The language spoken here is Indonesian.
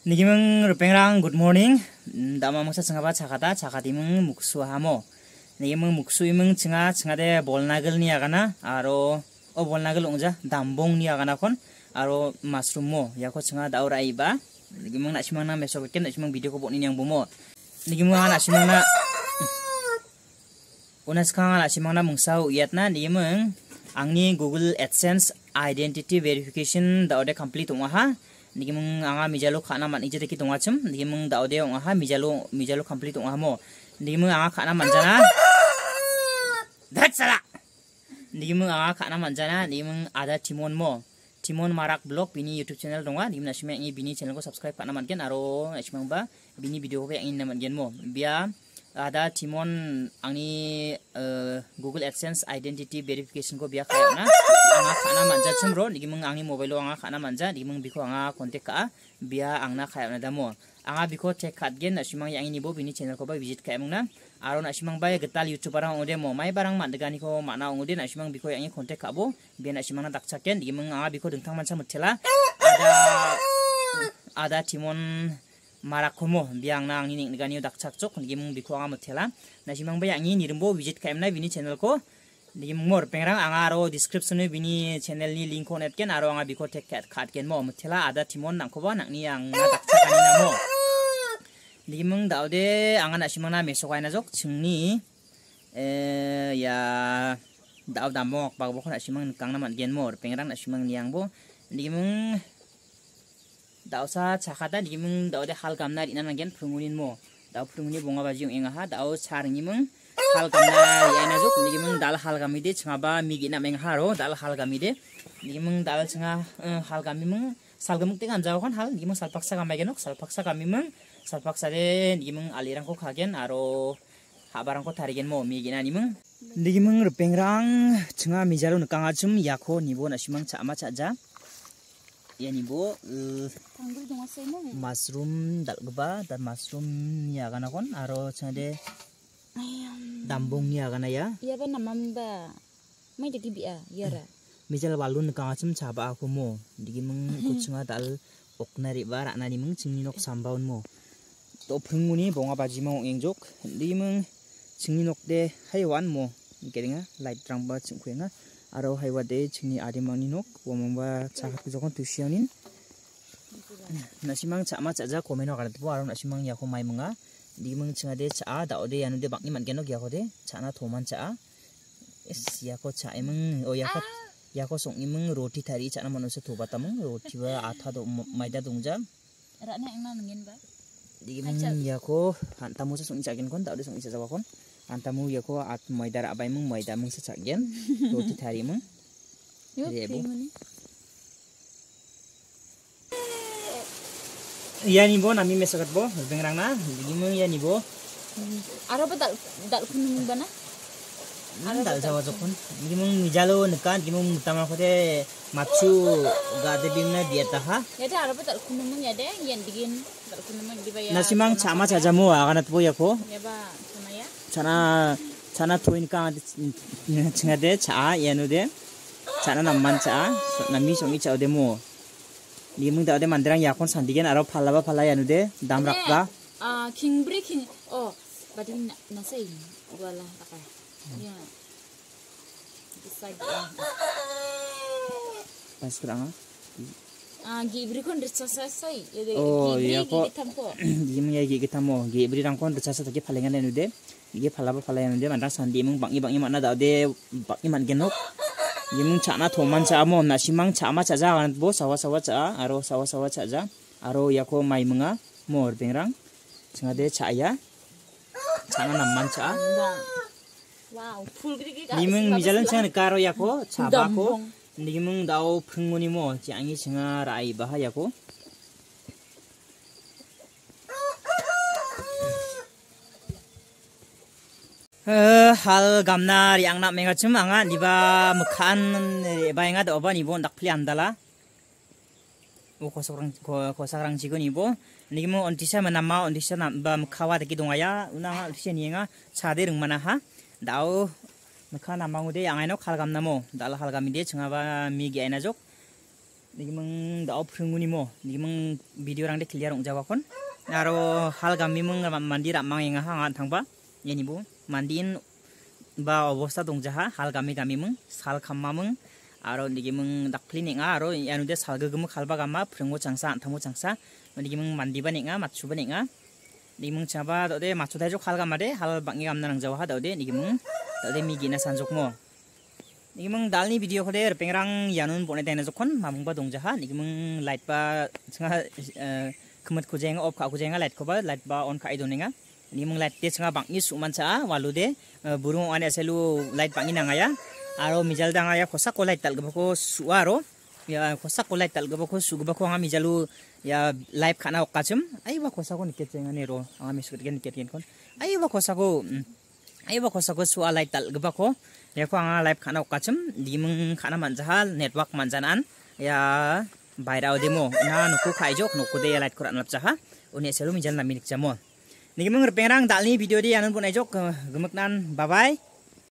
Nikimeng rang good morning. Dama mungsa tsaka cakata cakatimeng muksu hamo. Nikimeng muksu imeng tsanga tsanga de bolnagel ni agana aro o oh, bolnagel ungja dambong ni agana kon aro mushroom mo yako tsanga daura iba. Nikimeng nak shimang na meso ken nak simang video ko bokni yang bomo. Nikimeng nak shimang na Unas kang nak shimang na mungsa uyat na nikimeng angni Google AdSense identity verification daude complete umaha digi mung anga mijalo khana man ije teki tonga chum digi mung dao de ha mijalo mijalo complete ong mo, digi mung anga khana man jana that sala mung anga khana man jana mung ada timon mo timon marak blog bini youtube channel donga digi na ini bini channel ko subscribe kana man gen aro ashmang ba bini video ko yang in man gen mo biya ada timon angni eh, google adsense identity verification ko biak khaya na anga kana manja chumro di gimeng angi mobile anga kana manja di gimeng biko anga kontek ka biak angna kaya na damo anga biko check khat gen na shimang yang ini bo bini channel ko ba visit khaya mung na aro na shimang bay ya getal youtube barang ode mo mai barang man degani ko mana ongode na shimang biko yang ini contact ka bo biak na shimang na dak anga biko dengtang mancha mutela ada ada timon marak u m o biang nang hining nigani dak c a k c o k nigi mung bikho anga m u t h e l a na simang ba yangi n i r e m b o w i g i t kaim na i bini channel ko nigi m u n mor pengrang anga ro description ni bini channel ni link k on etken aro anga bikho tek kat khat ken mo m u t h e l a ada timon nang k u ba nangni ang dak c a k ani na mo nigi mung daude anga na simang na meso kaina jok chingni h eh ya dau damok bagbo k o n a simang kangna man gen mor pengrang na simang niang bo n i g mung 다우사 차하다 리뭉 다우데 할감날 이나나겐 풍운인 모 다우 풍운이 봉아바지 용행하 다우 차릉이뭉 할감날 야나족 리뭉 달 할감이데 청아바 미기나 맹하로 달 할감이데 리뭉 달 청아 어, 할감이뭉 살금묵 땡안 자고한 할 리뭉 살박사 감에겐옥 살박사 감이뭉 살박사데 리뭉 알리랑코 가겐 아로 하바랑코 다리겐 모 미기나 니뭉 리뭉 르뱅랑 청아 미자로 느깡아춤 야코 니보나 시망 차마 차자 yani bo uh, e, mushroom dal dalgba dan mushroom ya kana kon aro chade dambung ya kana ya ya ba namam ba mai digi ya ra. mijal balun ka chum chaba aku mo digi meng kuchunga dal oknari ba ranani mung chingni nok sambaun mo to phunguni bonga baji mo engjok digi mung chingni nok de haiwan mo gedinga light rang ba chingkhuenga aro haiwa de chini arimani nok womongba chakha pujakon tusianin nasimang chama chaja komeno gar dbo aro nasimang yako mai manga dimang chinga de cha da ode yanu de bakni man genok yako de chana thoman cha es yako cha emang o yako yako songni mang roti thari chana manusa thoba tamang roti ba atha do maida dongjang rana emang mengen ba digi mung ya ko anta sa sung isa kon ta sung isa sa kon anta ya ko at moidar abai mung moidar mung sa chagen to ti thari mung rebu ya ni bo nami mesakat bo bengrang na digi mung ya ni bo aro ba dal dal kunung ba दाल चावा जोखन गिमुंग मिजालो नका गिमुंग मुतामा खते माछु गादे बिमना दिया di याते आरो mang खुनुमुन यादे यान दिगिन ताल ya दिबाया Ya चामा चाजामु आगानात बोयाको याबा चनाया ini chana tuin ka chinga de cha yanu de chana namman cha nami songi udah mu. mo limung da de mandrang yakon sandigen aro phalaba ya nu deh, damrak a ah king oh badin nasai wala Yan. Pas gitu. ah. kurang ah. Ah, gibri kon resasasai. Oh, iya ko. Gimi ya gigi tamo. Oh, gibri rang iya, kon resasasai tak palingan anu de. Gigi palaba palingan de mandang sandi mung bangi bangi mana da de bangi man genok. Gimung chana thoman cha mo na simang cha ma cha ja an bo sawa sawa cha aro sawa sawa cha aro ya ko mai menga mor bengrang. Singa de cha ya. nam namman cha. yako, 은 미잘른 창은 까로 야고 잡아고 님은 나오 풍문이 뭐 짱이 증아 라이바 하야고 hal gamna riang nak menga chum anga niba mukhan ba inga do ban ibo nak pli andala o ko sorang ko ko sarang jigun ibo nimu ontisa manama ontisa na ba mukhawa de kidonga ya una ha tisen yinga chade rung mana ha dao nakha namang de yangai no khalgam namo dal khalgam de chungaba mi gi aina jok nigi mang dao phunguni mo nigi mang video rang de clear ong jawa kon aro khalgam mi mang mandi ra mang inga hanga thangba yani bu mandin ba obostha dong jaha halgami gami mang sal khamma mang aro nigi mang dakphli ninga aro yanu de salgagum khalba gama phungo changsa anthamo changsa nigi mang mandi ba ninga matchu ba ninga নিমুং চাবা তাতে মাছ থাই খাল গামাদে হাল বাকি গামনা নজাও হা দাও দে নিগিমুং তাতে মিগি না সানজক মো নিগিমুং দাল নি ভিডিও খদে পেংরাং ইয়ানুন বনে দেনে যখন মামুং বা দংজাহা নিগিমুং লাইট বা ছঙা খমত খুজেং অফ খা খুজেং লাইট খবা লাইট বা অন খাই দনেঙা নিমুং লাইট তে ছঙা বাকি সুমান চা ওয়ালু দে বুরুং অনে সেলু লাইট বাকি নাঙায়া আৰু মিজাল ডাঙৰ খচা কলাইত তালগাবকো চোৱা আৰু ya kosa ko lai talga ba ko suga jalu ya live khana kacem, ai ba kosa ko niket chengani ro ngami sut gen niket gen kon ai ba kosa ko mm, ai ba kosa ko suwa lai talga ba ya ko anga live khana kacem, dimeng kana manjahal network manjanan ya bayra demo na nuku jok nuku de light koran lapchaha uni selum jan na minik chamo Nih mung rang dalni video di anun bunai jok eh, nan, bye bye